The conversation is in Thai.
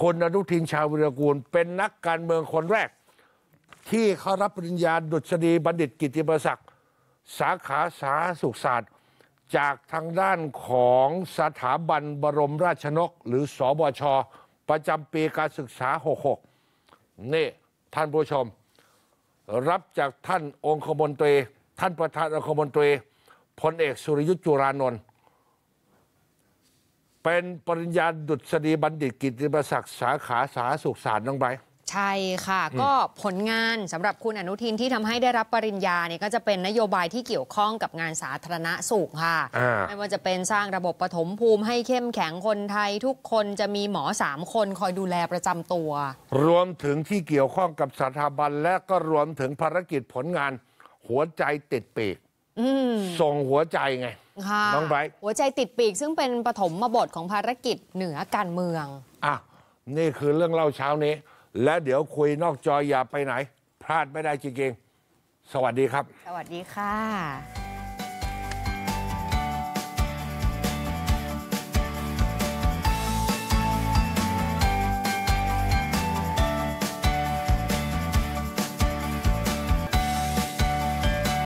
คนอนุทินชาวิรกูล เป็นนักการเมืองคนแรก ที่เขารับปริญญาดุษฎีบัณฑิตกิติมศักดิ์สาขาสาสุขศาสตร์จากทางด้านของสถาบันบรมราชนก หรือสอบช ประจำปีการศึกษา 66 นี่ท่านผู้ชม รับจากท่านองคมนตรี ท่านประธานองคมนตรีพลเอกสุริยุทธ์จุรานนท์เป็นปริญญาดุษฎีบัณฑิตกิติมศักดิ์สาขาสาธารณสุขศาสตร์น้องไบใช่ค่ะก็ผลงานสำหรับคุณอนุทินที่ทำให้ได้รับปริญญาเนี่ยก็จะเป็นนโยบายที่เกี่ยวข้องกับงานสาธารณสุขค่ะ ไม่ว่าจะเป็นสร้างระบบปฐมภูมิให้เข้มแข็งคนไทยทุกคนจะมีหมอสามคนคอยดูแลประจำตัว รวมถึงที่เกี่ยวข้องกับสถาบันและก็รวมถึงภารกิจผลงาน หัวใจติดปีกส่งหัวใจไงน้องไบรท์หัวใจติดปีกซึ่งเป็นปฐมมาบทของภารกิจเหนือการเมือง อ่ะ นี่คือเรื่องเล่าเช้านี้ และเดี๋ยวคุยนอกจออย่าไปไหน พลาดไม่ได้จริงๆ สวัสดีครับ สวัสดีค่ะ